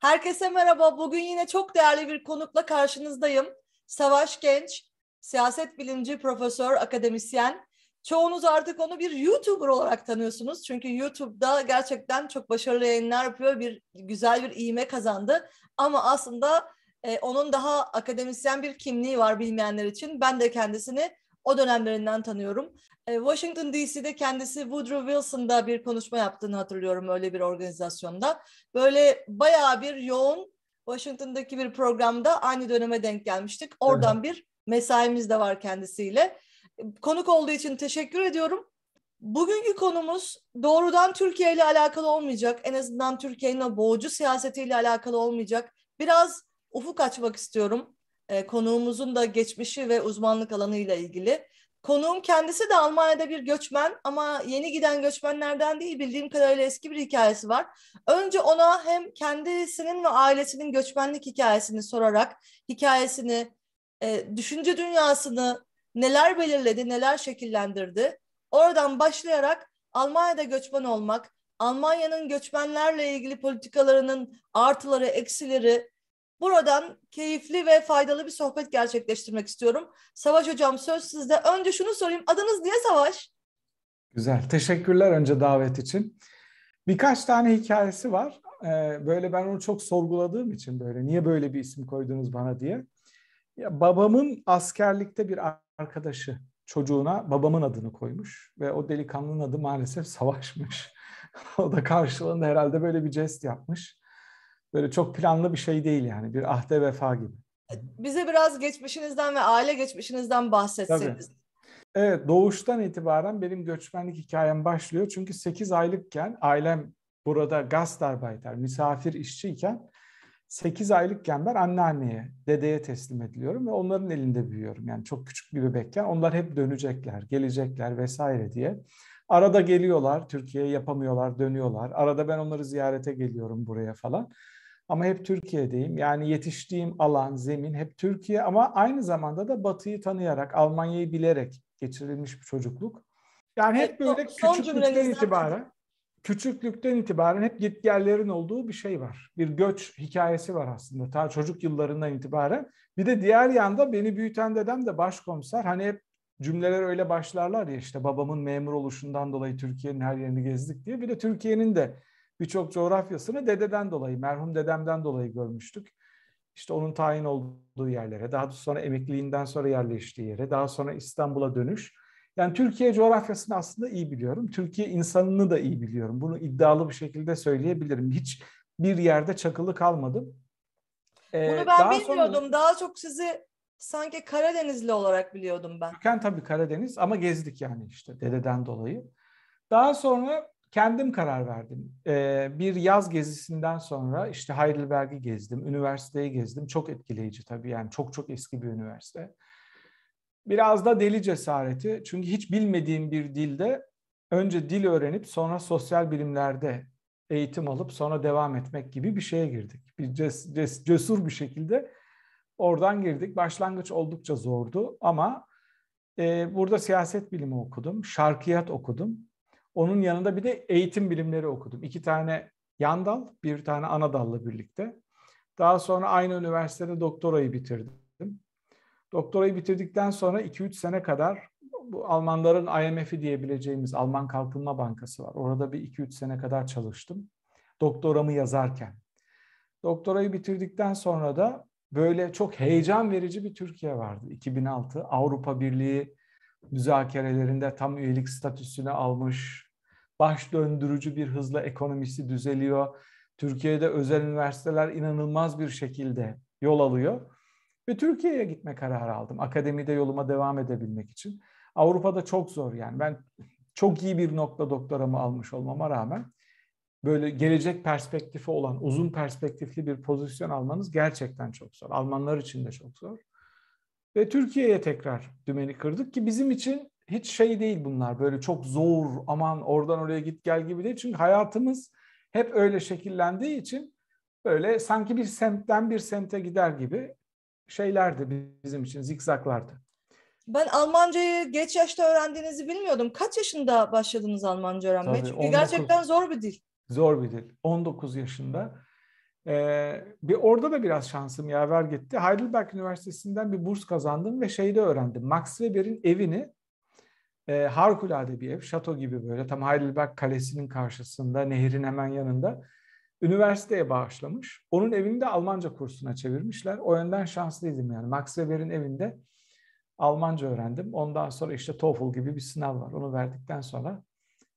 Herkese merhaba. Bugün yine çok değerli bir konukla karşınızdayım. Savaş Genç, siyaset bilimci, profesör, akademisyen. Çoğunuz artık onu bir YouTuber olarak tanıyorsunuz. Çünkü YouTube'da gerçekten çok başarılı yayınlar yapıyor. Bir güzel bir iğme kazandı. Ama aslında e, onun daha akademisyen bir kimliği var bilmeyenler için. Ben de kendisini o dönemlerinden tanıyorum. Ee, Washington DC'de kendisi Woodrow Wilson'da bir konuşma yaptığını hatırlıyorum öyle bir organizasyonda. Böyle bayağı bir yoğun Washington'daki bir programda aynı döneme denk gelmiştik. Oradan evet. bir mesaimiz de var kendisiyle. Konuk olduğu için teşekkür ediyorum. Bugünkü konumuz doğrudan Türkiye ile alakalı olmayacak. En azından Türkiye'nin o boğucu siyasetiyle alakalı olmayacak. Biraz ufuk açmak istiyorum e, konuğumuzun da geçmişi ve uzmanlık alanıyla ilgili. Konuğum kendisi de Almanya'da bir göçmen ama yeni giden göçmenlerden değil bildiğim kadarıyla eski bir hikayesi var. Önce ona hem kendisinin ve ailesinin göçmenlik hikayesini sorarak hikayesini, e, düşünce dünyasını neler belirledi, neler şekillendirdi. Oradan başlayarak Almanya'da göçmen olmak, Almanya'nın göçmenlerle ilgili politikalarının artıları, eksileri, Buradan keyifli ve faydalı bir sohbet gerçekleştirmek istiyorum. Savaş Hocam söz sizde. Önce şunu sorayım. Adınız niye Savaş? Güzel. Teşekkürler önce davet için. Birkaç tane hikayesi var. Ee, böyle ben onu çok sorguladığım için böyle niye böyle bir isim koydunuz bana diye. Ya babamın askerlikte bir arkadaşı çocuğuna babamın adını koymuş ve o delikanlının adı maalesef Savaş'mış. o da karşılığında herhalde böyle bir jest yapmış böyle çok planlı bir şey değil yani bir ahde vefa gibi. E, bize biraz geçmişinizden ve aile geçmişinizden bahsetseniz. Evet doğuştan itibaren benim göçmenlik hikayem başlıyor. Çünkü 8 aylıkken ailem burada gastarbeiter, misafir işçiyken 8 aylıkken ben anneanneye, dedeye teslim ediliyorum ve onların elinde büyüyorum. Yani çok küçük bir bebekken onlar hep dönecekler, gelecekler vesaire diye. Arada geliyorlar, Türkiye'ye yapamıyorlar, dönüyorlar. Arada ben onları ziyarete geliyorum buraya falan ama hep Türkiye'deyim. Yani yetiştiğim alan, zemin hep Türkiye ama aynı zamanda da Batı'yı tanıyarak, Almanya'yı bilerek geçirilmiş bir çocukluk. Yani hep böyle evet, son, küçüklükten son itibaren zaten. küçüklükten itibaren hep gitgellerin olduğu bir şey var. Bir göç hikayesi var aslında ta çocuk yıllarından itibaren. Bir de diğer yanda beni büyüten dedem de başkomiser. Hani hep cümleler öyle başlarlar ya işte babamın memur oluşundan dolayı Türkiye'nin her yerini gezdik diye. Bir de Türkiye'nin de birçok coğrafyasını dededen dolayı, merhum dedemden dolayı görmüştük. İşte onun tayin olduğu yerlere, daha sonra emekliliğinden sonra yerleştiği yere, daha sonra İstanbul'a dönüş. Yani Türkiye coğrafyasını aslında iyi biliyorum. Türkiye insanını da iyi biliyorum. Bunu iddialı bir şekilde söyleyebilirim. Hiç bir yerde çakılı kalmadım. Ee, Bunu ben daha bilmiyordum. Sonra... Daha çok sizi sanki Karadenizli olarak biliyordum ben. Türken tabii Karadeniz ama gezdik yani işte dededen dolayı. Daha sonra kendim karar verdim. Ee, bir yaz gezisinden sonra işte Heidelberg'i gezdim, üniversiteyi gezdim. Çok etkileyici tabii yani çok çok eski bir üniversite. Biraz da deli cesareti. Çünkü hiç bilmediğim bir dilde önce dil öğrenip sonra sosyal bilimlerde eğitim alıp sonra devam etmek gibi bir şeye girdik. Bir ces, ces, cesur bir şekilde oradan girdik. Başlangıç oldukça zordu ama e, burada siyaset bilimi okudum, şarkiyat okudum onun yanında bir de eğitim bilimleri okudum. İki tane yan dal, bir tane ana dalla birlikte. Daha sonra aynı üniversitede doktorayı bitirdim. Doktorayı bitirdikten sonra 2-3 sene kadar bu Almanların IMF'i diyebileceğimiz Alman Kalkınma Bankası var. Orada bir 2-3 sene kadar çalıştım. Doktoramı yazarken. Doktorayı bitirdikten sonra da böyle çok heyecan verici bir Türkiye vardı. 2006 Avrupa Birliği müzakerelerinde tam üyelik statüsünü almış, baş döndürücü bir hızla ekonomisi düzeliyor. Türkiye'de özel üniversiteler inanılmaz bir şekilde yol alıyor. Ve Türkiye'ye gitme kararı aldım. Akademide yoluma devam edebilmek için. Avrupa'da çok zor yani. Ben çok iyi bir nokta doktoramı almış olmama rağmen böyle gelecek perspektifi olan, uzun perspektifli bir pozisyon almanız gerçekten çok zor. Almanlar için de çok zor. Ve Türkiye'ye tekrar dümeni kırdık ki bizim için hiç şey değil bunlar böyle çok zor aman oradan oraya git gel gibi değil. Çünkü hayatımız hep öyle şekillendiği için böyle sanki bir semtten bir semte gider gibi şeylerdi bizim için zikzaklardı. Ben Almancayı geç yaşta öğrendiğinizi bilmiyordum. Kaç yaşında başladınız Almanca öğrenmeye? Tabii, Çünkü 19, gerçekten zor bir dil. Zor bir dil. 19 yaşında. Ee, bir orada da biraz şansım yaver gitti. Heidelberg Üniversitesi'nden bir burs kazandım ve şeyi de öğrendim. Max Weber'in evini e, harikulade bir ev, şato gibi böyle tam Heidelberg Kalesi'nin karşısında, nehrin hemen yanında. Üniversiteye bağışlamış. Onun evini de Almanca kursuna çevirmişler. O yönden şanslıydım yani. Max Weber'in evinde Almanca öğrendim. Ondan sonra işte TOEFL gibi bir sınav var. Onu verdikten sonra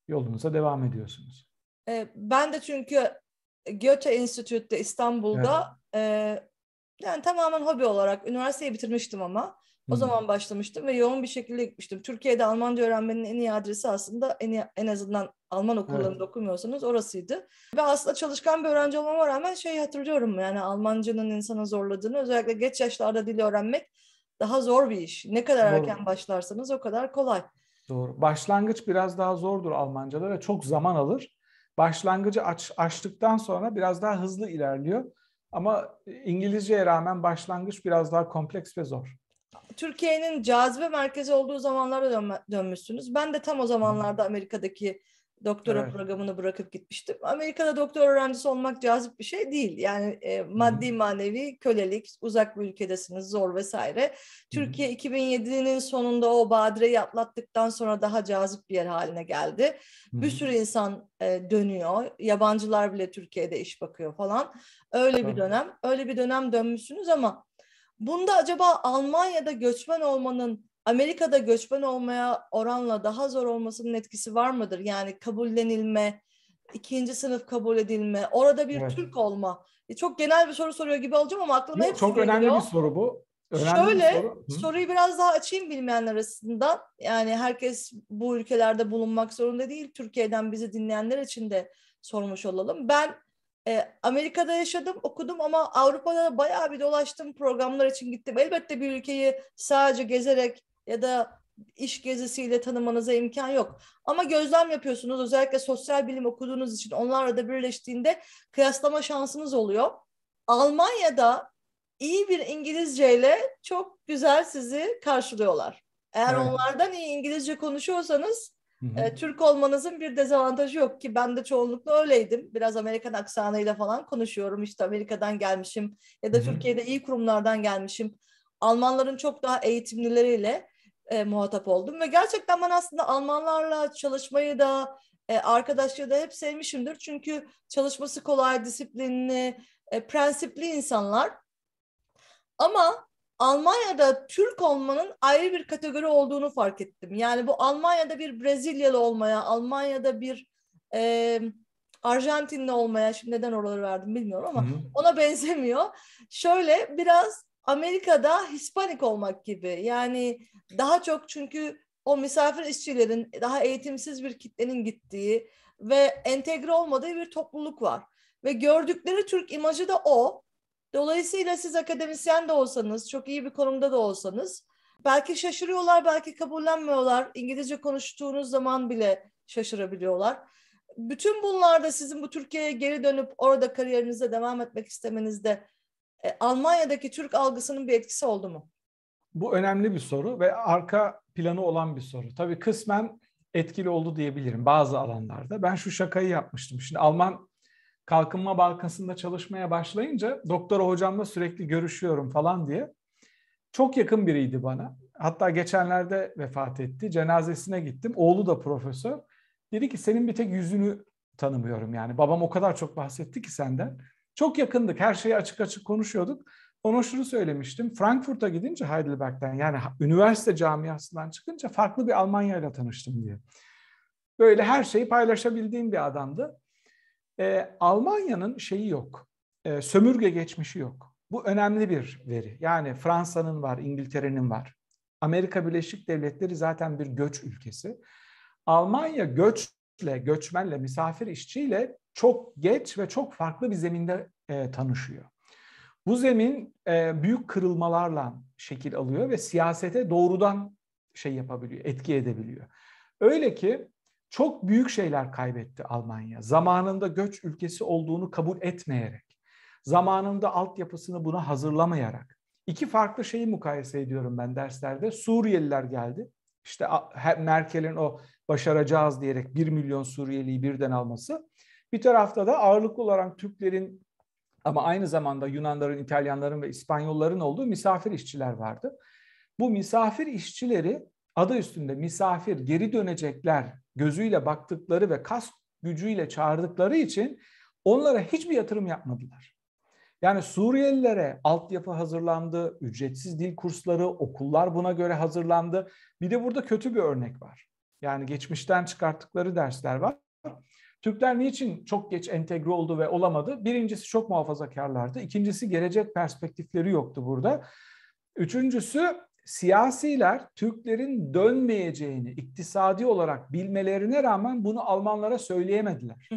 yolunuza devam ediyorsunuz. Ee, ben de çünkü Goethe Enstitüsü'de İstanbul'da evet. e, yani tamamen hobi olarak üniversiteyi bitirmiştim ama o zaman başlamıştım ve yoğun bir şekilde gitmiştim. Türkiye'de Almanca öğrenmenin en iyi adresi aslında en, iyi, en azından Alman okullarında evet. okumuyorsanız orasıydı. Ve aslında çalışkan bir öğrenci olmama rağmen şeyi hatırlıyorum yani Almancanın insana zorladığını özellikle geç yaşlarda dili öğrenmek daha zor bir iş. Ne kadar Doğru. erken başlarsanız o kadar kolay. Doğru. Başlangıç biraz daha zordur Almanca'da ve çok zaman alır. Başlangıcı aç, açtıktan sonra biraz daha hızlı ilerliyor. Ama İngilizceye rağmen başlangıç biraz daha kompleks ve zor. Türkiye'nin cazibe merkezi olduğu zamanlara dönme, dönmüşsünüz. Ben de tam o zamanlarda Amerika'daki doktora evet. programını bırakıp gitmiştim. Amerika'da doktor öğrencisi olmak cazip bir şey değil. Yani e, maddi manevi kölelik, uzak bir ülkedesiniz, zor vesaire. Hı. Türkiye 2007'nin sonunda o badireyi atlattıktan sonra daha cazip bir yer haline geldi. Hı. Bir sürü insan e, dönüyor. Yabancılar bile Türkiye'de iş bakıyor falan. Öyle tamam. bir dönem. Öyle bir dönem dönmüşsünüz ama Bunda acaba Almanya'da göçmen olmanın Amerika'da göçmen olmaya oranla daha zor olmasının etkisi var mıdır? Yani kabullenilme, ikinci sınıf kabul edilme, orada bir evet. Türk olma. E çok genel bir soru soruyor gibi olacağım ama aklıma hep Çok önemli geliyor. bir soru bu. Önemli Şöyle bir soru. soruyu biraz daha açayım bilmeyenler arasında. Yani herkes bu ülkelerde bulunmak zorunda değil. Türkiye'den bizi dinleyenler için de sormuş olalım. Ben e, Amerika'da yaşadım, okudum ama Avrupa'da da bayağı bir dolaştım programlar için gittim. Elbette bir ülkeyi sadece gezerek ya da iş gezisiyle tanımanıza imkan yok. Ama gözlem yapıyorsunuz özellikle sosyal bilim okuduğunuz için onlarla da birleştiğinde kıyaslama şansınız oluyor. Almanya'da iyi bir İngilizce ile çok güzel sizi karşılıyorlar. Eğer evet. onlardan iyi İngilizce konuşuyorsanız e, Türk olmanızın bir dezavantajı yok ki ben de çoğunlukla öyleydim. Biraz Amerikan aksanıyla falan konuşuyorum. İşte Amerika'dan gelmişim ya da Hı-hı. Türkiye'de iyi kurumlardan gelmişim. Almanların çok daha eğitimlileriyle e, muhatap oldum ve gerçekten ben aslında Almanlarla çalışmayı da e, arkadaşlığı da hep sevmişimdir. Çünkü çalışması kolay, disiplinli, e, prensipli insanlar. Ama Almanya'da Türk olmanın ayrı bir kategori olduğunu fark ettim. Yani bu Almanya'da bir Brezilyalı olmaya, Almanya'da bir e, Arjantinli olmaya, şimdi neden oraları verdim bilmiyorum ama Hı-hı. ona benzemiyor. Şöyle biraz Amerika'da Hispanik olmak gibi. Yani daha çok çünkü o misafir işçilerin, daha eğitimsiz bir kitlenin gittiği ve entegre olmadığı bir topluluk var. Ve gördükleri Türk imajı da o. Dolayısıyla siz akademisyen de olsanız, çok iyi bir konumda da olsanız belki şaşırıyorlar, belki kabullenmiyorlar. İngilizce konuştuğunuz zaman bile şaşırabiliyorlar. Bütün bunlarda sizin bu Türkiye'ye geri dönüp orada kariyerinize devam etmek istemenizde e, Almanya'daki Türk algısının bir etkisi oldu mu? Bu önemli bir soru ve arka planı olan bir soru. Tabii kısmen etkili oldu diyebilirim bazı alanlarda. Ben şu şakayı yapmıştım. Şimdi Alman Kalkınma Bankası'nda çalışmaya başlayınca doktora hocamla sürekli görüşüyorum falan diye. Çok yakın biriydi bana. Hatta geçenlerde vefat etti. Cenazesine gittim. Oğlu da profesör. Dedi ki senin bir tek yüzünü tanımıyorum yani. Babam o kadar çok bahsetti ki senden. Çok yakındık. Her şeyi açık açık konuşuyorduk. Ona şunu söylemiştim. Frankfurt'a gidince Heidelberg'den yani üniversite camiasından çıkınca farklı bir Almanya ile tanıştım diye. Böyle her şeyi paylaşabildiğim bir adamdı. E, Almanya'nın şeyi yok, e, sömürge geçmişi yok. Bu önemli bir veri. Yani Fransa'nın var, İngiltere'nin var. Amerika Birleşik Devletleri zaten bir göç ülkesi. Almanya göçle, göçmenle, misafir işçiyle çok geç ve çok farklı bir zeminde e, tanışıyor. Bu zemin e, büyük kırılmalarla şekil alıyor ve siyasete doğrudan şey yapabiliyor, etki edebiliyor. Öyle ki çok büyük şeyler kaybetti Almanya. Zamanında göç ülkesi olduğunu kabul etmeyerek, zamanında altyapısını buna hazırlamayarak. İki farklı şeyi mukayese ediyorum ben derslerde. Suriyeliler geldi. İşte Merkel'in o başaracağız diyerek 1 milyon Suriyeliyi birden alması. Bir tarafta da ağırlıklı olarak Türklerin ama aynı zamanda Yunanların, İtalyanların ve İspanyolların olduğu misafir işçiler vardı. Bu misafir işçileri adı üstünde misafir geri dönecekler gözüyle baktıkları ve kas gücüyle çağırdıkları için onlara hiçbir yatırım yapmadılar. Yani Suriyelilere altyapı hazırlandı, ücretsiz dil kursları, okullar buna göre hazırlandı. Bir de burada kötü bir örnek var. Yani geçmişten çıkarttıkları dersler var. Türkler niçin çok geç entegre oldu ve olamadı? Birincisi çok muhafazakarlardı. İkincisi gelecek perspektifleri yoktu burada. Üçüncüsü siyasiler Türklerin dönmeyeceğini iktisadi olarak bilmelerine rağmen bunu Almanlara söyleyemediler.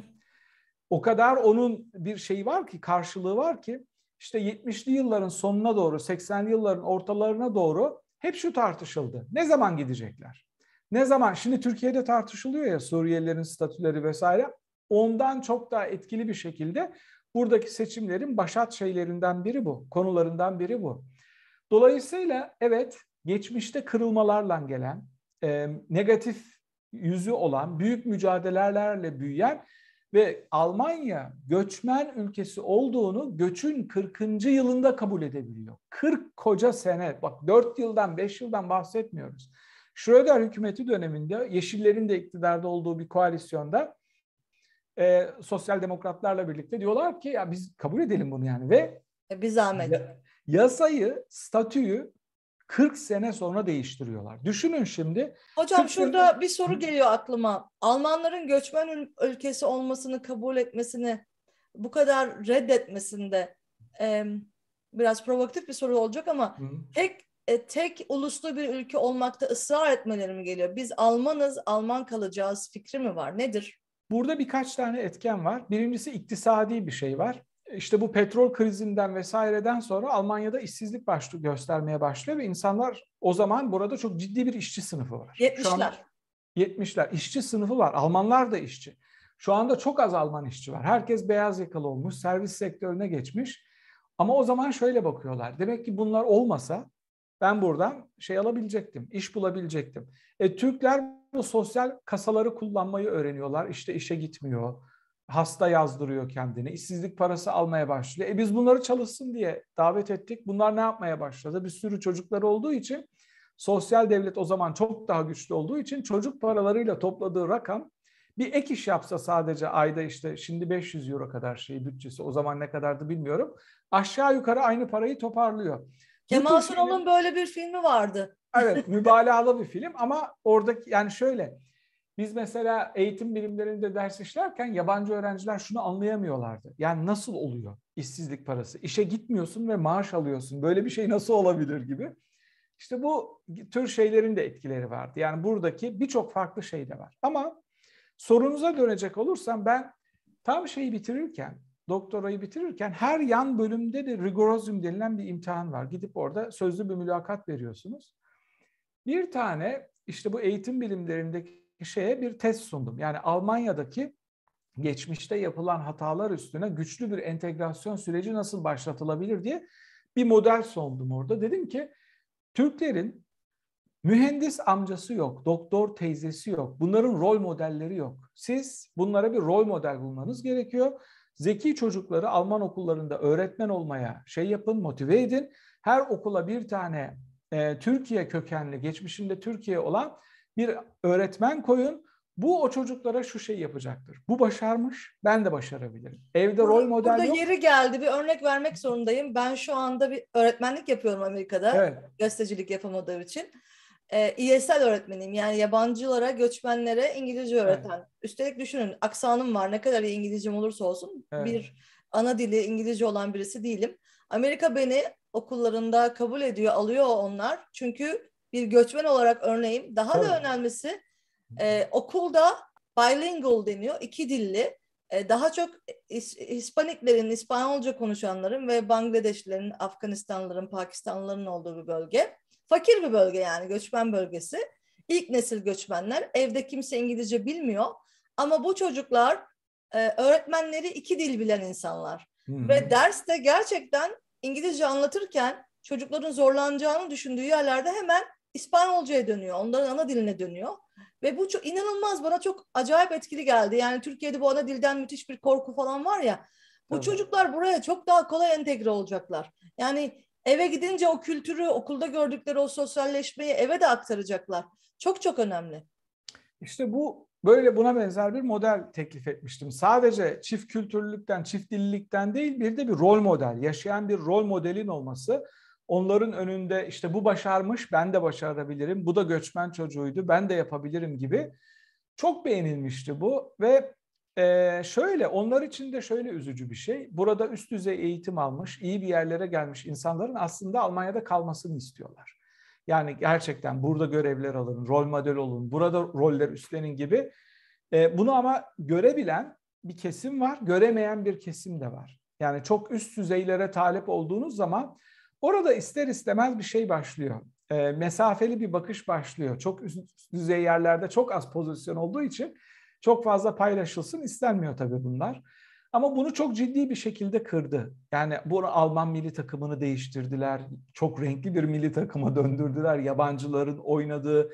o kadar onun bir şeyi var ki karşılığı var ki işte 70'li yılların sonuna doğru 80'li yılların ortalarına doğru hep şu tartışıldı. Ne zaman gidecekler? Ne zaman? Şimdi Türkiye'de tartışılıyor ya Suriyelilerin statüleri vesaire. Ondan çok daha etkili bir şekilde buradaki seçimlerin başat şeylerinden biri bu. Konularından biri bu. Dolayısıyla evet geçmişte kırılmalarla gelen, e, negatif yüzü olan, büyük mücadelelerle büyüyen ve Almanya göçmen ülkesi olduğunu göçün 40. yılında kabul edebiliyor. 40 koca sene, bak 4 yıldan 5 yıldan bahsetmiyoruz. Schröder hükümeti döneminde Yeşillerin de iktidarda olduğu bir koalisyonda e, sosyal demokratlarla birlikte diyorlar ki ya biz kabul edelim bunu yani ve e, bir zahmet. Yasayı, statüyü 40 sene sonra değiştiriyorlar. Düşünün şimdi. Hocam şurada sene... bir soru geliyor aklıma. Almanların göçmen ülkesi olmasını kabul etmesini, bu kadar reddetmesinde e, biraz provokatif bir soru olacak ama Hı. tek e, tek uluslu bir ülke olmakta ısrar etmeleri mi geliyor? Biz Almanız, Alman kalacağız fikri mi var? Nedir? Burada birkaç tane etken var. Birincisi iktisadi bir şey var işte bu petrol krizinden vesaireden sonra Almanya'da işsizlik başlı göstermeye başlıyor ve insanlar o zaman burada çok ciddi bir işçi sınıfı var. 70'ler. 70'ler işçi sınıfı var. Almanlar da işçi. Şu anda çok az Alman işçi var. Herkes beyaz yakalı olmuş, servis sektörüne geçmiş. Ama o zaman şöyle bakıyorlar. Demek ki bunlar olmasa ben buradan şey alabilecektim, iş bulabilecektim. E, Türkler bu sosyal kasaları kullanmayı öğreniyorlar. İşte işe gitmiyor hasta yazdırıyor kendini, işsizlik parası almaya başlıyor. E biz bunları çalışsın diye davet ettik. Bunlar ne yapmaya başladı? Bir sürü çocukları olduğu için sosyal devlet o zaman çok daha güçlü olduğu için çocuk paralarıyla topladığı rakam bir ek iş yapsa sadece ayda işte şimdi 500 euro kadar şey bütçesi o zaman ne kadardı bilmiyorum. Aşağı yukarı aynı parayı toparlıyor. Kemal Sunal'ın böyle bir filmi vardı. Evet mübalağalı bir film ama oradaki yani şöyle biz mesela eğitim bilimlerinde ders işlerken yabancı öğrenciler şunu anlayamıyorlardı. Yani nasıl oluyor işsizlik parası? İşe gitmiyorsun ve maaş alıyorsun. Böyle bir şey nasıl olabilir gibi. İşte bu tür şeylerin de etkileri vardı. Yani buradaki birçok farklı şey de var. Ama sorunuza dönecek olursam ben tam şeyi bitirirken, doktorayı bitirirken her yan bölümde de rigorozum denilen bir imtihan var. Gidip orada sözlü bir mülakat veriyorsunuz. Bir tane işte bu eğitim bilimlerindeki şeye bir test sundum. Yani Almanya'daki geçmişte yapılan hatalar üstüne güçlü bir entegrasyon süreci nasıl başlatılabilir diye bir model sundum orada. Dedim ki Türklerin mühendis amcası yok, doktor teyzesi yok. Bunların rol modelleri yok. Siz bunlara bir rol model bulmanız gerekiyor. Zeki çocukları Alman okullarında öğretmen olmaya şey yapın, motive edin. Her okula bir tane e, Türkiye kökenli, geçmişinde Türkiye olan bir öğretmen koyun. Bu o çocuklara şu şey yapacaktır. Bu başarmış, ben de başarabilirim. Evde rol model burada yok. yeri geldi. Bir örnek vermek zorundayım. Ben şu anda bir öğretmenlik yapıyorum Amerika'da. Evet. Gazetecilik yapamadığım için. E, ee, İYSL öğretmeniyim. Yani yabancılara, göçmenlere İngilizce öğreten. Evet. Üstelik düşünün aksanım var. Ne kadar iyi İngilizcem olursa olsun evet. bir ana dili İngilizce olan birisi değilim. Amerika beni okullarında kabul ediyor, alıyor onlar. Çünkü bir göçmen olarak örneğim. Daha Tabii. da önemlisi e, okulda bilingual deniyor, iki dilli. E, daha çok Hispaniklerin, İspanyolca konuşanların ve Bangladeşlilerin, Afganistanlıların, Pakistanlıların olduğu bir bölge. Fakir bir bölge yani göçmen bölgesi. İlk nesil göçmenler. Evde kimse İngilizce bilmiyor. Ama bu çocuklar e, öğretmenleri iki dil bilen insanlar. Hı-hı. Ve derste gerçekten İngilizce anlatırken çocukların zorlanacağını düşündüğü yerlerde hemen İspanyolcaya dönüyor. Onların ana diline dönüyor. Ve bu çok inanılmaz bana çok acayip etkili geldi. Yani Türkiye'de bu ana dilden müthiş bir korku falan var ya. Bu evet. çocuklar buraya çok daha kolay entegre olacaklar. Yani eve gidince o kültürü, okulda gördükleri o sosyalleşmeyi eve de aktaracaklar. Çok çok önemli. İşte bu böyle buna benzer bir model teklif etmiştim. Sadece çift kültürlükten, çift dillilikten değil bir de bir rol model, yaşayan bir rol modelin olması onların önünde işte bu başarmış ben de başarabilirim, bu da göçmen çocuğuydu ben de yapabilirim gibi çok beğenilmişti bu ve e, şöyle onlar için de şöyle üzücü bir şey. Burada üst düzey eğitim almış, iyi bir yerlere gelmiş insanların aslında Almanya'da kalmasını istiyorlar. Yani gerçekten burada görevler alın, rol model olun, burada roller üstlenin gibi. E, bunu ama görebilen bir kesim var, göremeyen bir kesim de var. Yani çok üst düzeylere talep olduğunuz zaman Orada ister istemez bir şey başlıyor. E, mesafeli bir bakış başlıyor. Çok üst düzey yerlerde çok az pozisyon olduğu için çok fazla paylaşılsın istenmiyor tabii bunlar. Ama bunu çok ciddi bir şekilde kırdı. Yani bunu Alman milli takımını değiştirdiler. Çok renkli bir milli takıma döndürdüler. Yabancıların oynadığı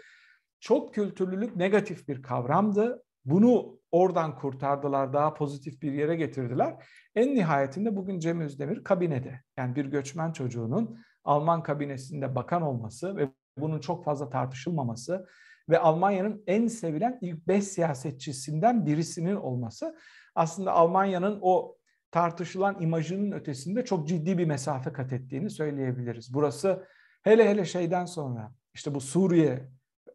çok kültürlülük negatif bir kavramdı. Bunu oradan kurtardılar, daha pozitif bir yere getirdiler. En nihayetinde bugün Cem Özdemir kabinede, yani bir göçmen çocuğunun Alman kabinesinde bakan olması ve bunun çok fazla tartışılmaması ve Almanya'nın en sevilen ilk beş siyasetçisinden birisinin olması aslında Almanya'nın o tartışılan imajının ötesinde çok ciddi bir mesafe kat ettiğini söyleyebiliriz. Burası hele hele şeyden sonra işte bu Suriye,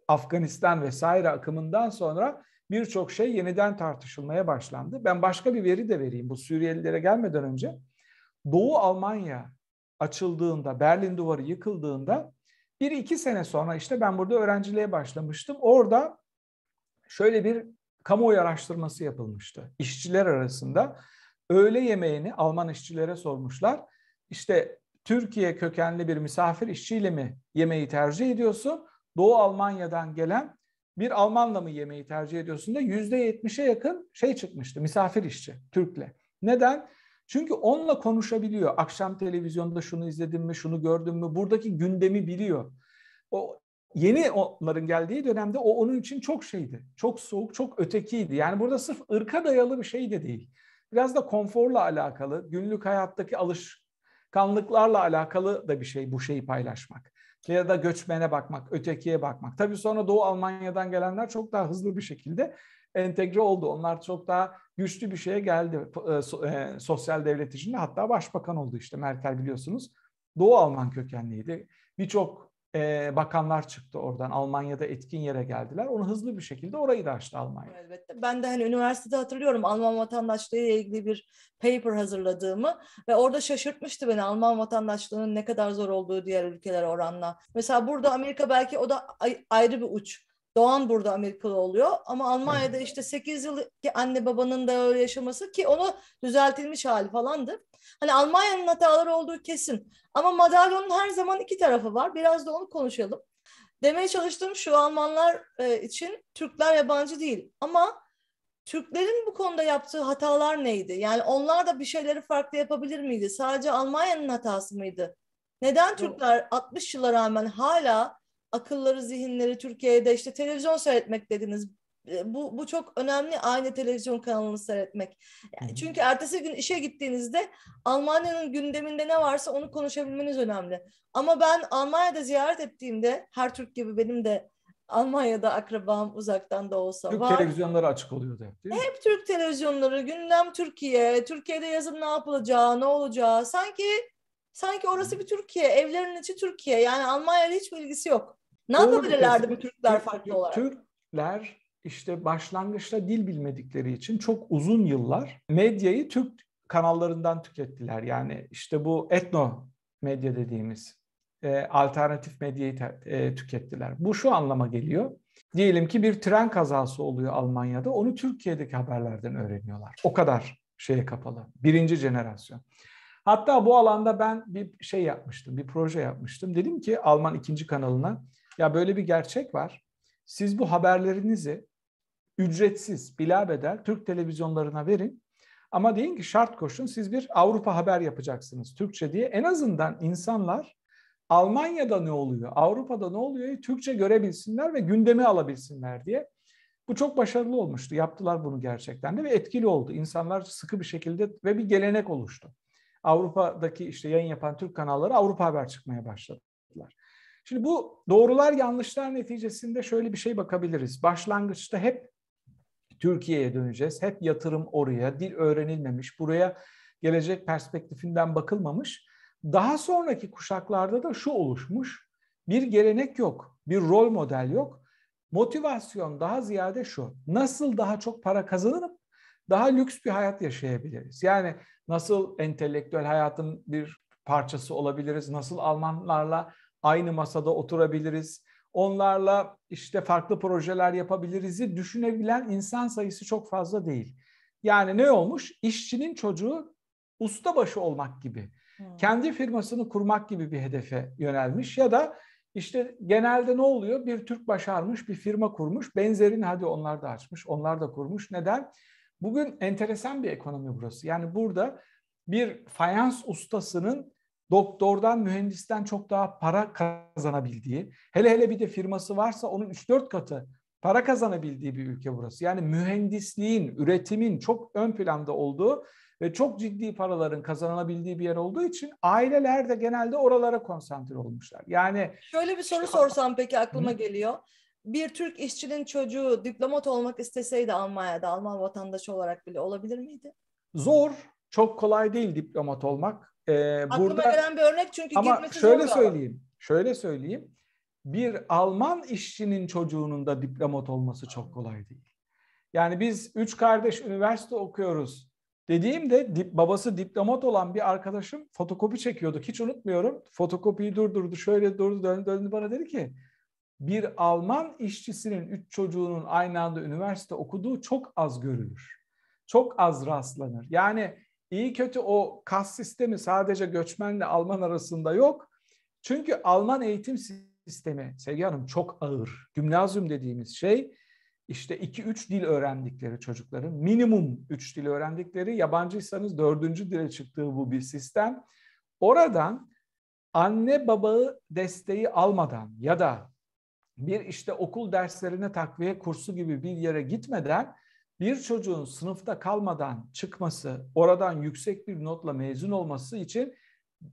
Afganistan vesaire akımından sonra birçok şey yeniden tartışılmaya başlandı. Ben başka bir veri de vereyim bu Suriyelilere gelmeden önce. Doğu Almanya açıldığında, Berlin Duvarı yıkıldığında bir iki sene sonra işte ben burada öğrenciliğe başlamıştım. Orada şöyle bir kamuoyu araştırması yapılmıştı. İşçiler arasında öğle yemeğini Alman işçilere sormuşlar. İşte Türkiye kökenli bir misafir işçiyle mi yemeği tercih ediyorsun? Doğu Almanya'dan gelen bir Almanla mı yemeği tercih ediyorsun da yüzde %70'e yakın şey çıkmıştı misafir işçi Türk'le. Neden? Çünkü onunla konuşabiliyor. Akşam televizyonda şunu izledim mi, şunu gördüm mü, buradaki gündemi biliyor. O yeni onların geldiği dönemde o onun için çok şeydi. Çok soğuk, çok ötekiydi. Yani burada sırf ırka dayalı bir şey de değil. Biraz da konforla alakalı, günlük hayattaki alışkanlıklarla alakalı da bir şey bu şeyi paylaşmak ya da göçmene bakmak, ötekiye bakmak. Tabii sonra Doğu Almanya'dan gelenler çok daha hızlı bir şekilde entegre oldu. Onlar çok daha güçlü bir şeye geldi e, e, sosyal devlet içinde. Hatta başbakan oldu işte Merkel biliyorsunuz. Doğu Alman kökenliydi. Birçok e, bakanlar çıktı oradan. Almanya'da etkin yere geldiler. Onu hızlı bir şekilde orayı da açtı Almanya. Elbette. Ben de hani üniversitede hatırlıyorum Alman vatandaşlığı ile ilgili bir paper hazırladığımı ve orada şaşırtmıştı beni Alman vatandaşlığının ne kadar zor olduğu diğer ülkelere oranla. Mesela burada Amerika belki o da ayrı bir uç. Doğan burada Amerikalı oluyor ama Almanya'da işte 8 yıl ki anne babanın da öyle yaşaması ki onu düzeltilmiş hali falandı. Hani Almanya'nın hataları olduğu kesin ama madalyonun her zaman iki tarafı var. Biraz da onu konuşalım. Demeye çalıştığım şu Almanlar e, için Türkler yabancı değil ama Türklerin bu konuda yaptığı hatalar neydi? Yani onlar da bir şeyleri farklı yapabilir miydi? Sadece Almanya'nın hatası mıydı? Neden Türkler 60 yıla rağmen hala akılları, zihinleri Türkiye'de işte televizyon seyretmek dediniz. E, bu, bu çok önemli aynı televizyon kanalını seyretmek. Yani çünkü ertesi gün işe gittiğinizde Almanya'nın gündeminde ne varsa onu konuşabilmeniz önemli. Ama ben Almanya'da ziyaret ettiğimde her Türk gibi benim de Almanya'da akrabam uzaktan da olsa Türk var. Türk televizyonları açık oluyordu hep değil mi? Hep Türk televizyonları, gündem Türkiye, Türkiye'de yazın ne yapılacağı, ne olacağı. Sanki sanki orası bir Türkiye, evlerin içi Türkiye. Yani Almanya'yla hiçbir ilgisi yok. Ne yapabilirlerdi bu Türkler farklı olarak? Türkler işte başlangıçta dil bilmedikleri için çok uzun yıllar medyayı Türk kanallarından tükettiler. Yani işte bu etno medya dediğimiz e, alternatif medyayı te, e, tükettiler. Bu şu anlama geliyor. Diyelim ki bir tren kazası oluyor Almanya'da. Onu Türkiye'deki haberlerden öğreniyorlar. O kadar şeye kapalı. Birinci jenerasyon. Hatta bu alanda ben bir şey yapmıştım, bir proje yapmıştım. Dedim ki Alman ikinci kanalına ya böyle bir gerçek var. Siz bu haberlerinizi ücretsiz, bilabeder Türk televizyonlarına verin. Ama deyin ki şart koşun siz bir Avrupa haber yapacaksınız Türkçe diye. En azından insanlar Almanya'da ne oluyor, Avrupa'da ne oluyor Türkçe görebilsinler ve gündemi alabilsinler diye. Bu çok başarılı olmuştu. Yaptılar bunu gerçekten de ve etkili oldu. İnsanlar sıkı bir şekilde ve bir gelenek oluştu. Avrupa'daki işte yayın yapan Türk kanalları Avrupa haber çıkmaya başladı. Şimdi bu doğrular yanlışlar neticesinde şöyle bir şey bakabiliriz. Başlangıçta hep Türkiye'ye döneceğiz. Hep yatırım oraya, dil öğrenilmemiş, buraya gelecek perspektifinden bakılmamış. Daha sonraki kuşaklarda da şu oluşmuş. Bir gelenek yok, bir rol model yok. Motivasyon daha ziyade şu. Nasıl daha çok para kazanıp Daha lüks bir hayat yaşayabiliriz. Yani nasıl entelektüel hayatın bir parçası olabiliriz? Nasıl Almanlarla aynı masada oturabiliriz. Onlarla işte farklı projeler yapabiliriz düşünebilen insan sayısı çok fazla değil. Yani ne olmuş? İşçinin çocuğu ustabaşı olmak gibi. Hmm. Kendi firmasını kurmak gibi bir hedefe yönelmiş ya da işte genelde ne oluyor? Bir Türk başarmış, bir firma kurmuş. Benzerini hadi onlar da açmış, onlar da kurmuş. Neden? Bugün enteresan bir ekonomi burası. Yani burada bir fayans ustasının doktordan, mühendisten çok daha para kazanabildiği, hele hele bir de firması varsa onun 3-4 katı para kazanabildiği bir ülke burası. Yani mühendisliğin, üretimin çok ön planda olduğu ve çok ciddi paraların kazanılabildiği bir yer olduğu için aileler de genelde oralara konsantre olmuşlar. Yani şöyle bir soru sorsam peki aklıma hı. geliyor. Bir Türk işçinin çocuğu diplomat olmak isteseydi Almanya'da Alman vatandaşı olarak bile olabilir miydi? Zor, çok kolay değil diplomat olmak e, Aklıma burada... gelen bir örnek çünkü ama girmesi şöyle söyleyeyim. Şöyle söyleyeyim. Bir Alman işçinin çocuğunun da diplomat olması çok kolay değil. Yani biz üç kardeş üniversite okuyoruz dediğimde dip, babası diplomat olan bir arkadaşım fotokopi çekiyorduk. Hiç unutmuyorum. Fotokopiyi durdurdu. Şöyle durdu döndü, döndü bana dedi ki bir Alman işçisinin üç çocuğunun aynı anda üniversite okuduğu çok az görülür. Çok az rastlanır. Yani iyi kötü o kas sistemi sadece göçmenle Alman arasında yok. Çünkü Alman eğitim sistemi Sevgi Hanım çok ağır. Gümnazyum dediğimiz şey işte 2-3 dil öğrendikleri çocukların minimum 3 dil öğrendikleri yabancıysanız 4. dile çıktığı bu bir sistem. Oradan anne babayı desteği almadan ya da bir işte okul derslerine takviye kursu gibi bir yere gitmeden bir çocuğun sınıfta kalmadan çıkması, oradan yüksek bir notla mezun olması için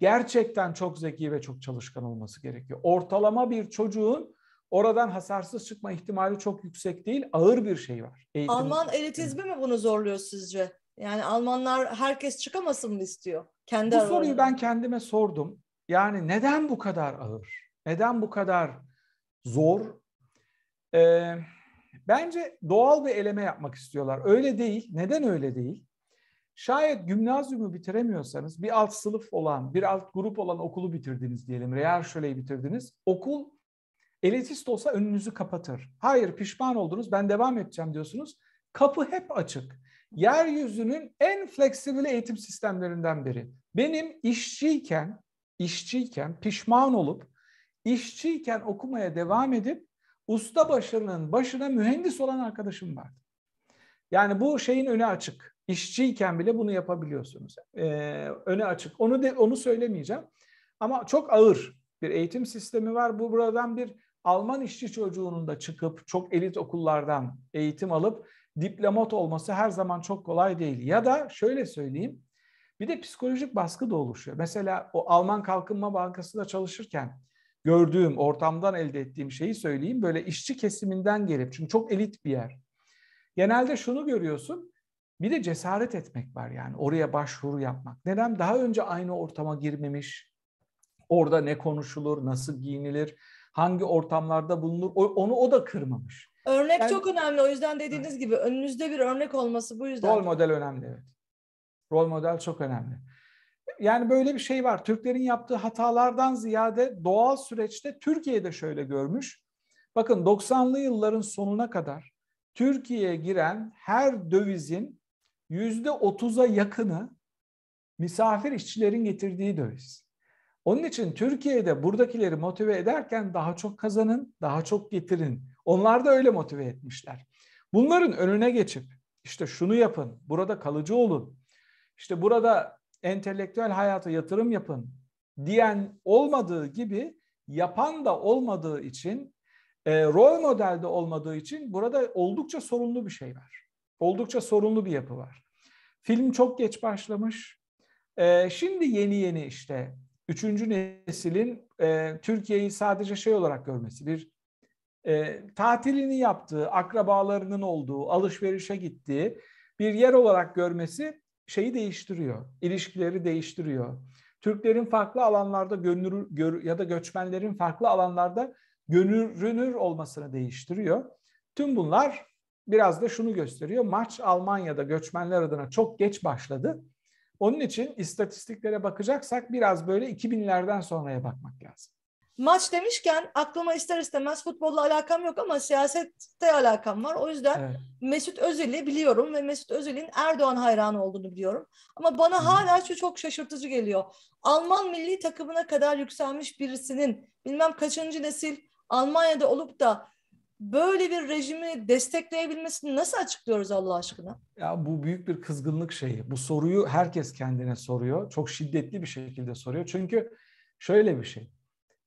gerçekten çok zeki ve çok çalışkan olması gerekiyor. Ortalama bir çocuğun oradan hasarsız çıkma ihtimali çok yüksek değil, ağır bir şey var. Eğitim Alman elitizmi mi bunu zorluyor sizce? Yani Almanlar herkes çıkamasın mı istiyor? Kendi bu soruyu ben kendime sordum. Yani neden bu kadar ağır? Neden bu kadar zor? Ee, Bence doğal bir eleme yapmak istiyorlar. Öyle değil. Neden öyle değil? Şayet gümnazyumu bitiremiyorsanız bir alt sınıf olan, bir alt grup olan okulu bitirdiniz diyelim. Real şöleyi bitirdiniz. Okul elitist olsa önünüzü kapatır. Hayır pişman oldunuz ben devam edeceğim diyorsunuz. Kapı hep açık. Yeryüzünün en fleksibil eğitim sistemlerinden biri. Benim işçiyken, işçiyken pişman olup işçiyken okumaya devam edip usta başının başına mühendis olan arkadaşım vardı. Yani bu şeyin önü açık. İşçiyken bile bunu yapabiliyorsunuz. Ee, öne açık. Onu de, onu söylemeyeceğim. Ama çok ağır bir eğitim sistemi var. Bu buradan bir Alman işçi çocuğunun da çıkıp çok elit okullardan eğitim alıp diplomat olması her zaman çok kolay değil. Ya da şöyle söyleyeyim. Bir de psikolojik baskı da oluşuyor. Mesela o Alman Kalkınma Bankası'nda çalışırken gördüğüm, ortamdan elde ettiğim şeyi söyleyeyim. Böyle işçi kesiminden gelip çünkü çok elit bir yer. Genelde şunu görüyorsun. Bir de cesaret etmek var yani oraya başvuru yapmak. Neden? Daha önce aynı ortama girmemiş. Orada ne konuşulur, nasıl giyinilir, hangi ortamlarda bulunur onu o da kırmamış. Örnek yani, çok önemli. O yüzden dediğiniz evet. gibi önünüzde bir örnek olması bu yüzden. Rol model önemli evet. Rol model çok önemli yani böyle bir şey var. Türklerin yaptığı hatalardan ziyade doğal süreçte Türkiye'de şöyle görmüş. Bakın 90'lı yılların sonuna kadar Türkiye'ye giren her dövizin yüzde %30'a yakını misafir işçilerin getirdiği döviz. Onun için Türkiye'de buradakileri motive ederken daha çok kazanın, daha çok getirin. Onlar da öyle motive etmişler. Bunların önüne geçip işte şunu yapın, burada kalıcı olun, işte burada entelektüel hayata yatırım yapın diyen olmadığı gibi yapan da olmadığı için e, rol modelde olmadığı için burada oldukça sorunlu bir şey var. Oldukça sorunlu bir yapı var. Film çok geç başlamış. E, şimdi yeni yeni işte üçüncü nesilin e, Türkiye'yi sadece şey olarak görmesi, bir e, tatilini yaptığı, akrabalarının olduğu, alışverişe gittiği bir yer olarak görmesi şeyi değiştiriyor, ilişkileri değiştiriyor. Türklerin farklı alanlarda gönül gör, ya da göçmenlerin farklı alanlarda gönülünür olmasını değiştiriyor. Tüm bunlar biraz da şunu gösteriyor. Maç Almanya'da göçmenler adına çok geç başladı. Onun için istatistiklere bakacaksak biraz böyle 2000'lerden sonraya bakmak lazım maç demişken aklıma ister istemez futbolla alakam yok ama siyasette alakam var. O yüzden evet. Mesut Özil'i biliyorum ve Mesut Özil'in Erdoğan hayranı olduğunu biliyorum. Ama bana Hı. hala şu çok şaşırtıcı geliyor. Alman milli takımına kadar yükselmiş birisinin bilmem kaçıncı nesil Almanya'da olup da böyle bir rejimi destekleyebilmesini nasıl açıklıyoruz Allah aşkına? Ya bu büyük bir kızgınlık şeyi. Bu soruyu herkes kendine soruyor. Çok şiddetli bir şekilde soruyor. Çünkü şöyle bir şey.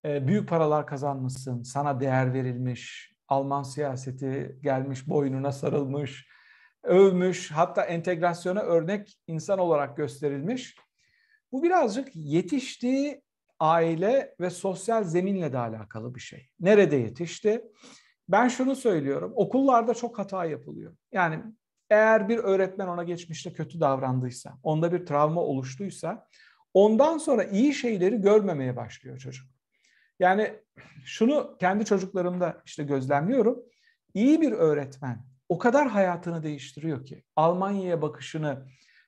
Ee, büyük paralar kazanmışsın, sana değer verilmiş, Alman siyaseti gelmiş boynuna sarılmış, övmüş, hatta entegrasyona örnek insan olarak gösterilmiş. Bu birazcık yetiştiği aile ve sosyal zeminle de alakalı bir şey. Nerede yetişti? Ben şunu söylüyorum, okullarda çok hata yapılıyor. Yani eğer bir öğretmen ona geçmişte kötü davrandıysa, onda bir travma oluştuysa, ondan sonra iyi şeyleri görmemeye başlıyor çocuk. Yani şunu kendi çocuklarımda işte gözlemliyorum. İyi bir öğretmen o kadar hayatını değiştiriyor ki Almanya'ya bakışını.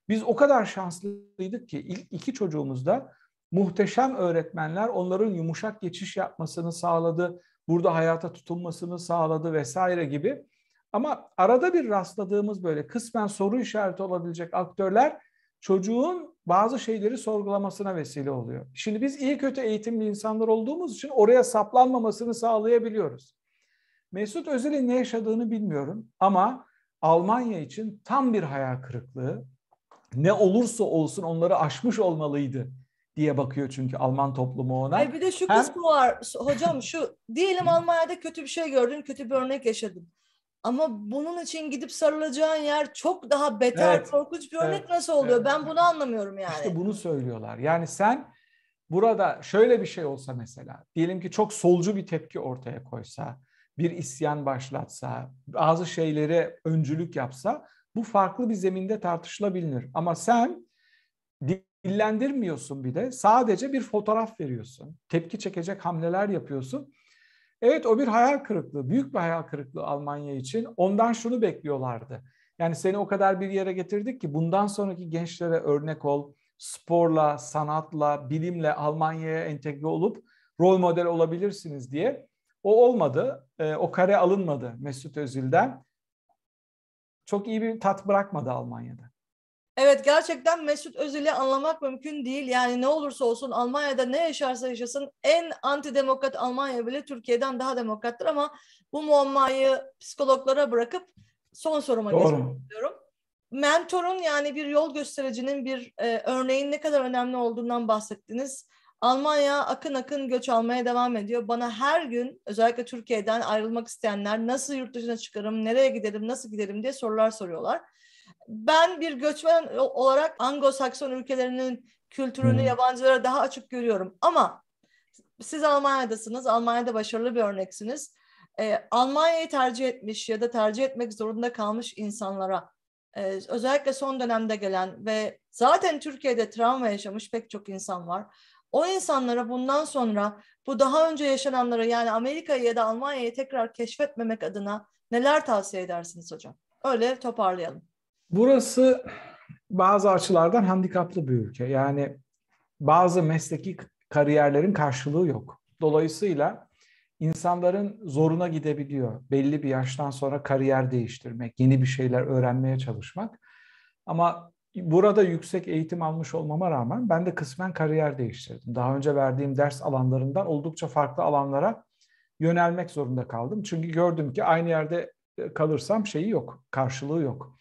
Biz o kadar şanslıydık ki ilk iki çocuğumuzda muhteşem öğretmenler onların yumuşak geçiş yapmasını sağladı. Burada hayata tutunmasını sağladı vesaire gibi. Ama arada bir rastladığımız böyle kısmen soru işareti olabilecek aktörler çocuğun bazı şeyleri sorgulamasına vesile oluyor. Şimdi biz iyi kötü eğitimli insanlar olduğumuz için oraya saplanmamasını sağlayabiliyoruz. Mesut Özil'in ne yaşadığını bilmiyorum ama Almanya için tam bir hayal kırıklığı. Ne olursa olsun onları aşmış olmalıydı diye bakıyor çünkü Alman toplumu ona. Ay bir de şu kısmı Hem... var hocam şu diyelim Almanya'da kötü bir şey gördün, kötü bir örnek yaşadın. Ama bunun için gidip sarılacağın yer çok daha beter, evet. korkunç bir örnek evet. nasıl oluyor? Evet. Ben bunu anlamıyorum yani. İşte bunu söylüyorlar. Yani sen burada şöyle bir şey olsa mesela, diyelim ki çok solcu bir tepki ortaya koysa, bir isyan başlatsa, bazı şeylere öncülük yapsa bu farklı bir zeminde tartışılabilir. Ama sen dillendirmiyorsun bir de sadece bir fotoğraf veriyorsun. Tepki çekecek hamleler yapıyorsun. Evet o bir hayal kırıklığı, büyük bir hayal kırıklığı Almanya için. Ondan şunu bekliyorlardı. Yani seni o kadar bir yere getirdik ki bundan sonraki gençlere örnek ol, sporla, sanatla, bilimle Almanya'ya entegre olup rol model olabilirsiniz diye. O olmadı, ee, o kare alınmadı Mesut Özil'den. Çok iyi bir tat bırakmadı Almanya'da. Evet gerçekten Mesut Özil'i anlamak mümkün değil. Yani ne olursa olsun Almanya'da ne yaşarsa yaşasın en antidemokrat Almanya bile Türkiye'den daha demokrattır ama bu muammayı psikologlara bırakıp son soruma geçmek istiyorum. Mentorun yani bir yol göstericinin bir e, örneğin ne kadar önemli olduğundan bahsettiniz. Almanya akın akın göç almaya devam ediyor. Bana her gün özellikle Türkiye'den ayrılmak isteyenler nasıl yurt dışına çıkarım, nereye giderim, nasıl giderim diye sorular soruyorlar ben bir göçmen olarak Anglo-Sakson ülkelerinin kültürünü hmm. yabancılara daha açık görüyorum. Ama siz Almanya'dasınız, Almanya'da başarılı bir örneksiniz. Ee, Almanya'yı tercih etmiş ya da tercih etmek zorunda kalmış insanlara ee, özellikle son dönemde gelen ve zaten Türkiye'de travma yaşamış pek çok insan var. O insanlara bundan sonra bu daha önce yaşananları yani Amerika'yı ya da Almanya'yı tekrar keşfetmemek adına neler tavsiye edersiniz hocam? Öyle toparlayalım. Burası bazı açılardan handikaplı bir ülke. Yani bazı mesleki kariyerlerin karşılığı yok. Dolayısıyla insanların zoruna gidebiliyor. Belli bir yaştan sonra kariyer değiştirmek, yeni bir şeyler öğrenmeye çalışmak. Ama burada yüksek eğitim almış olmama rağmen ben de kısmen kariyer değiştirdim. Daha önce verdiğim ders alanlarından oldukça farklı alanlara yönelmek zorunda kaldım. Çünkü gördüm ki aynı yerde e, kalırsam şeyi yok, karşılığı yok.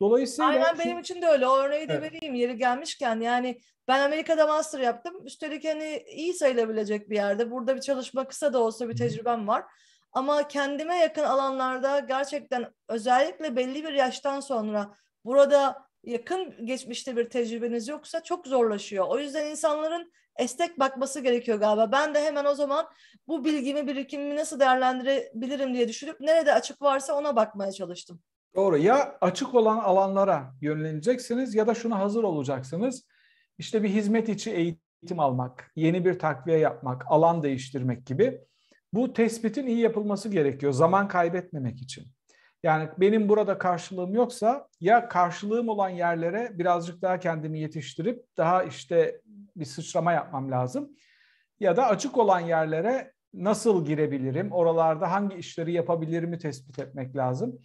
Dolayısıyla Aynen benim için de öyle. O örneği de evet. vereyim yeri gelmişken. Yani ben Amerika'da master yaptım. Üstelik hani iyi sayılabilecek bir yerde. Burada bir çalışma kısa da olsa bir tecrübem var. Ama kendime yakın alanlarda gerçekten özellikle belli bir yaştan sonra burada yakın geçmişte bir tecrübeniz yoksa çok zorlaşıyor. O yüzden insanların estek bakması gerekiyor galiba. Ben de hemen o zaman bu bilgimi, birikimimi nasıl değerlendirebilirim diye düşünüp nerede açık varsa ona bakmaya çalıştım. Doğru. Ya açık olan alanlara yönleneceksiniz ya da şuna hazır olacaksınız. İşte bir hizmet içi eğitim almak, yeni bir takviye yapmak, alan değiştirmek gibi. Bu tespitin iyi yapılması gerekiyor zaman kaybetmemek için. Yani benim burada karşılığım yoksa ya karşılığım olan yerlere birazcık daha kendimi yetiştirip daha işte bir sıçrama yapmam lazım. Ya da açık olan yerlere nasıl girebilirim, oralarda hangi işleri yapabilirimi tespit etmek lazım.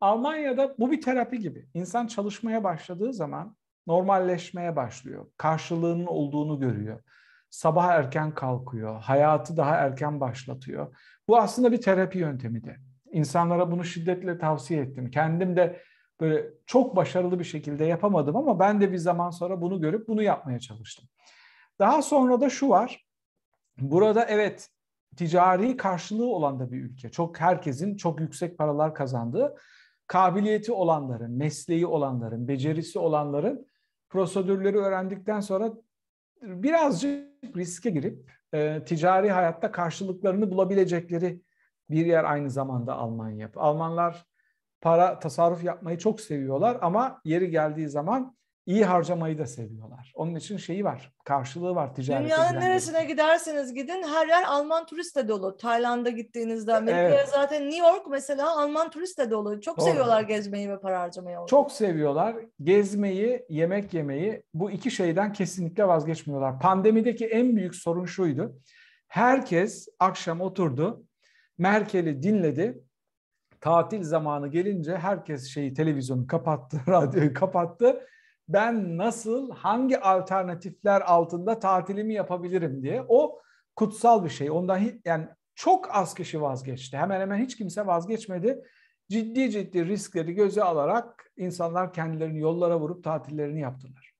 Almanya'da bu bir terapi gibi. İnsan çalışmaya başladığı zaman normalleşmeye başlıyor. Karşılığının olduğunu görüyor. Sabah erken kalkıyor. Hayatı daha erken başlatıyor. Bu aslında bir terapi yöntemi de. İnsanlara bunu şiddetle tavsiye ettim. Kendim de böyle çok başarılı bir şekilde yapamadım ama ben de bir zaman sonra bunu görüp bunu yapmaya çalıştım. Daha sonra da şu var. Burada evet ticari karşılığı olan da bir ülke. Çok herkesin çok yüksek paralar kazandığı kabiliyeti olanların, mesleği olanların, becerisi olanların prosedürleri öğrendikten sonra birazcık riske girip e, ticari hayatta karşılıklarını bulabilecekleri bir yer aynı zamanda Almanya. Almanlar para tasarruf yapmayı çok seviyorlar ama yeri geldiği zaman iyi harcamayı da seviyorlar. Onun için şeyi var, karşılığı var ticaret. Dünyanın neresine giderseniz gidin her yer Alman turiste dolu. Tayland'a gittiğinizde Amerika'ya evet. zaten New York mesela Alman turiste dolu. Çok Doğru. seviyorlar gezmeyi ve para harcamayı. Orada. Çok seviyorlar gezmeyi, yemek yemeyi. Bu iki şeyden kesinlikle vazgeçmiyorlar. Pandemideki en büyük sorun şuydu. Herkes akşam oturdu, Merkel'i dinledi tatil zamanı gelince herkes şeyi televizyonu kapattı, radyoyu kapattı ben nasıl, hangi alternatifler altında tatilimi yapabilirim diye. O kutsal bir şey. Ondan hiç, yani çok az kişi vazgeçti. Hemen hemen hiç kimse vazgeçmedi. Ciddi ciddi riskleri göze alarak insanlar kendilerini yollara vurup tatillerini yaptılar.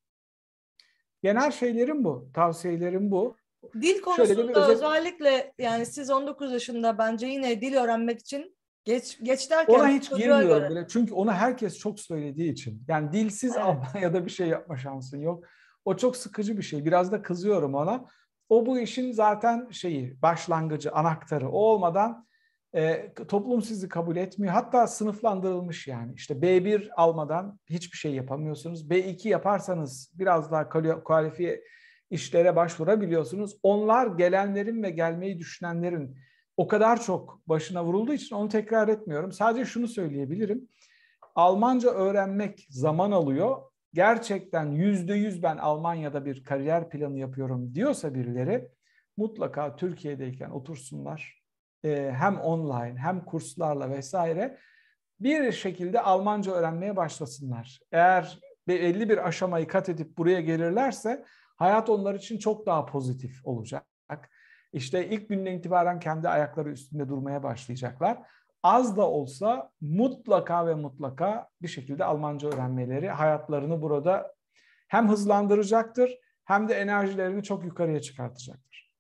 Genel şeylerim bu, tavsiyelerim bu. Dil konusunda özellikle yani siz 19 yaşında bence yine dil öğrenmek için Geç, geç derken ona hiç girmiyorum bile. Çünkü onu herkes çok söylediği için. Yani dilsiz evet. Almanya'da bir şey yapma şansın yok. O çok sıkıcı bir şey. Biraz da kızıyorum ona. O bu işin zaten şeyi, başlangıcı, anahtarı. O olmadan e, toplum sizi kabul etmiyor. Hatta sınıflandırılmış yani. İşte B1 almadan hiçbir şey yapamıyorsunuz. B2 yaparsanız biraz daha kualifiye işlere başvurabiliyorsunuz. Onlar gelenlerin ve gelmeyi düşünenlerin o kadar çok başına vurulduğu için onu tekrar etmiyorum. Sadece şunu söyleyebilirim. Almanca öğrenmek zaman alıyor. Gerçekten yüzde yüz ben Almanya'da bir kariyer planı yapıyorum diyorsa birileri mutlaka Türkiye'deyken otursunlar. Ee, hem online hem kurslarla vesaire bir şekilde Almanca öğrenmeye başlasınlar. Eğer belli bir aşamayı kat edip buraya gelirlerse hayat onlar için çok daha pozitif olacak. İşte ilk günden itibaren kendi ayakları üstünde durmaya başlayacaklar. Az da olsa mutlaka ve mutlaka bir şekilde Almanca öğrenmeleri hayatlarını burada hem hızlandıracaktır hem de enerjilerini çok yukarıya çıkartacaktır.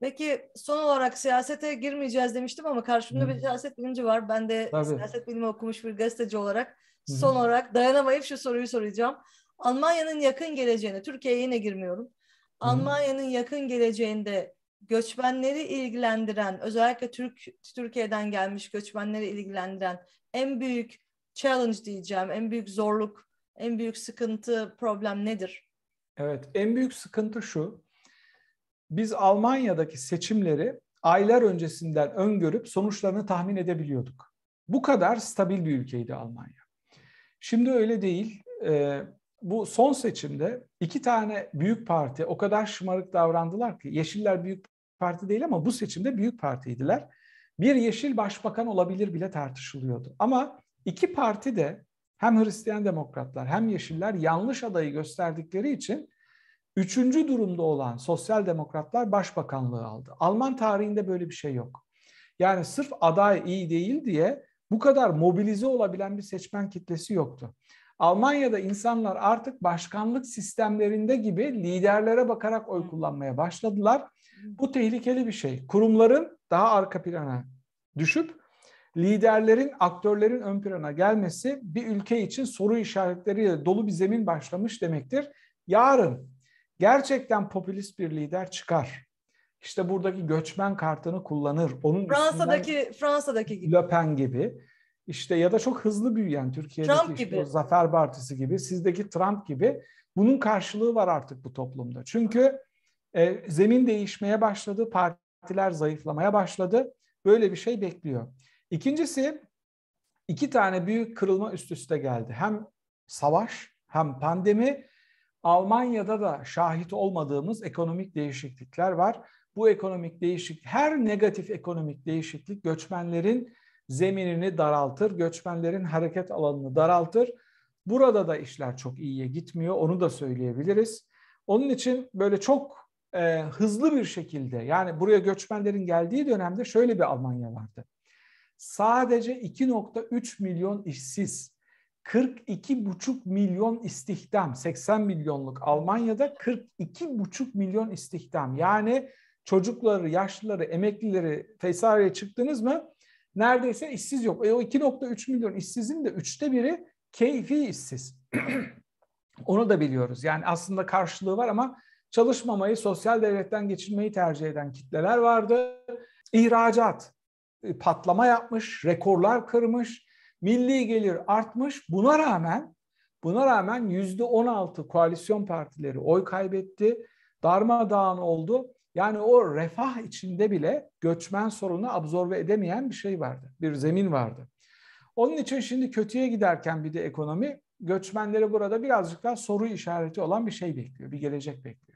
Peki son olarak siyasete girmeyeceğiz demiştim ama karşımda bir siyaset bilimci var. Ben de Tabii. siyaset bilimi okumuş bir gazeteci olarak son olarak dayanamayıp şu soruyu soracağım. Almanya'nın yakın geleceğini Türkiye'ye yine girmiyorum. Almanya'nın yakın geleceğinde göçmenleri ilgilendiren özellikle Türk Türkiye'den gelmiş göçmenleri ilgilendiren en büyük challenge diyeceğim, en büyük zorluk, en büyük sıkıntı, problem nedir? Evet, en büyük sıkıntı şu. Biz Almanya'daki seçimleri aylar öncesinden öngörüp sonuçlarını tahmin edebiliyorduk. Bu kadar stabil bir ülkeydi Almanya. Şimdi öyle değil. Ee, bu son seçimde iki tane büyük parti o kadar şımarık davrandılar ki Yeşiller Büyük parti değil ama bu seçimde büyük partiydiler. Bir yeşil başbakan olabilir bile tartışılıyordu. Ama iki parti de hem Hristiyan demokratlar hem yeşiller yanlış adayı gösterdikleri için üçüncü durumda olan sosyal demokratlar başbakanlığı aldı. Alman tarihinde böyle bir şey yok. Yani sırf aday iyi değil diye bu kadar mobilize olabilen bir seçmen kitlesi yoktu. Almanya'da insanlar artık başkanlık sistemlerinde gibi liderlere bakarak oy kullanmaya başladılar bu tehlikeli bir şey. Kurumların daha arka plana düşüp liderlerin, aktörlerin ön plana gelmesi bir ülke için soru işaretleriyle dolu bir zemin başlamış demektir. Yarın gerçekten popülist bir lider çıkar. İşte buradaki göçmen kartını kullanır. Onun Fransa'daki Fransa'daki gibi. Le Pen gibi. İşte ya da çok hızlı büyüyen Türkiye'deki Trump işte Zafer Partisi gibi, sizdeki Trump gibi. Bunun karşılığı var artık bu toplumda. Çünkü e, zemin değişmeye başladı, partiler zayıflamaya başladı. Böyle bir şey bekliyor. İkincisi iki tane büyük kırılma üst üste geldi. Hem savaş hem pandemi. Almanya'da da şahit olmadığımız ekonomik değişiklikler var. Bu ekonomik değişik, her negatif ekonomik değişiklik göçmenlerin zeminini daraltır, göçmenlerin hareket alanını daraltır. Burada da işler çok iyiye gitmiyor, onu da söyleyebiliriz. Onun için böyle çok e, hızlı bir şekilde yani buraya göçmenlerin geldiği dönemde şöyle bir Almanya vardı. Sadece 2.3 milyon işsiz, 42,5 milyon istihdam, 80 milyonluk Almanya'da 42,5 milyon istihdam. Yani çocukları, yaşlıları, emeklileri vesaireye çıktınız mı neredeyse işsiz yok. E o 2.3 milyon işsizin de üçte biri keyfi işsiz. Onu da biliyoruz. Yani aslında karşılığı var ama çalışmamayı, sosyal devletten geçirmeyi tercih eden kitleler vardı. İhracat e, patlama yapmış, rekorlar kırmış, milli gelir artmış. Buna rağmen buna rağmen yüzde 16 koalisyon partileri oy kaybetti. Darmadağın oldu. Yani o refah içinde bile göçmen sorunu absorbe edemeyen bir şey vardı. Bir zemin vardı. Onun için şimdi kötüye giderken bir de ekonomi göçmenleri burada birazcık daha soru işareti olan bir şey bekliyor. Bir gelecek bekliyor.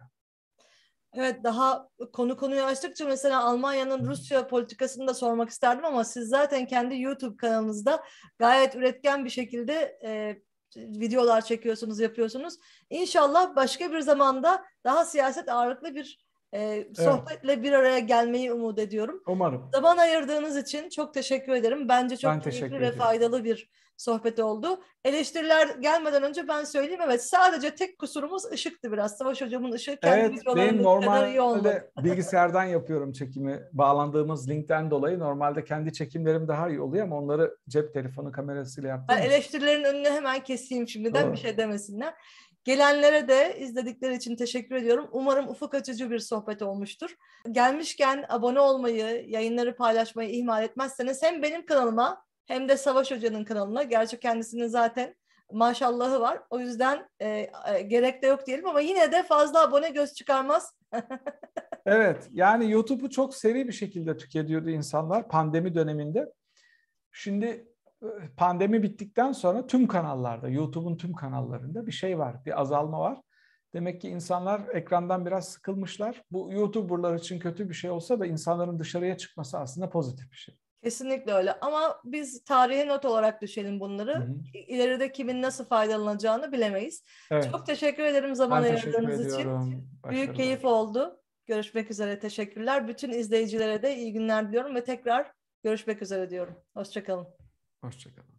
Evet daha konu konuyu açtıkça mesela Almanya'nın Rusya politikasını da sormak isterdim ama siz zaten kendi YouTube kanalınızda gayet üretken bir şekilde e, videolar çekiyorsunuz, yapıyorsunuz. İnşallah başka bir zamanda daha siyaset ağırlıklı bir e, sohbetle evet. bir araya gelmeyi umut ediyorum. Umarım. Zaman ayırdığınız için çok teşekkür ederim. Bence çok ben keyifli ve faydalı bir sohbet oldu. Eleştiriler gelmeden önce ben söyleyeyim evet sadece tek kusurumuz ışıktı biraz. Savaş hocamın ışığı kendi evet, benim normalde bilgisayardan yapıyorum çekimi. Bağlandığımız linkten dolayı normalde kendi çekimlerim daha iyi oluyor ama onları cep telefonu kamerasıyla yaptım. Yani eleştirilerin önüne hemen keseyim şimdiden Doğru. bir şey demesinler. Gelenlere de izledikleri için teşekkür ediyorum. Umarım ufuk açıcı bir sohbet olmuştur. Gelmişken abone olmayı, yayınları paylaşmayı ihmal etmezseniz hem benim kanalıma hem de Savaş Hoca'nın kanalına. Gerçi kendisinin zaten maşallahı var. O yüzden e, e, gerek de yok diyelim ama yine de fazla abone göz çıkarmaz. evet yani YouTube'u çok seri bir şekilde tüketiyordu insanlar pandemi döneminde. Şimdi e, pandemi bittikten sonra tüm kanallarda, YouTube'un tüm kanallarında bir şey var, bir azalma var. Demek ki insanlar ekrandan biraz sıkılmışlar. Bu YouTuber'lar için kötü bir şey olsa da insanların dışarıya çıkması aslında pozitif bir şey. Kesinlikle öyle ama biz tarihe not olarak düşelim bunları. Hı-hı. İleride kimin nasıl faydalanacağını bilemeyiz. Evet. Çok teşekkür ederim zaman ben ayırdığınız için. Başarılar. Büyük keyif oldu. Görüşmek üzere teşekkürler. Bütün izleyicilere de iyi günler diliyorum ve tekrar görüşmek üzere diyorum. Hoşçakalın. Hoşçakalın.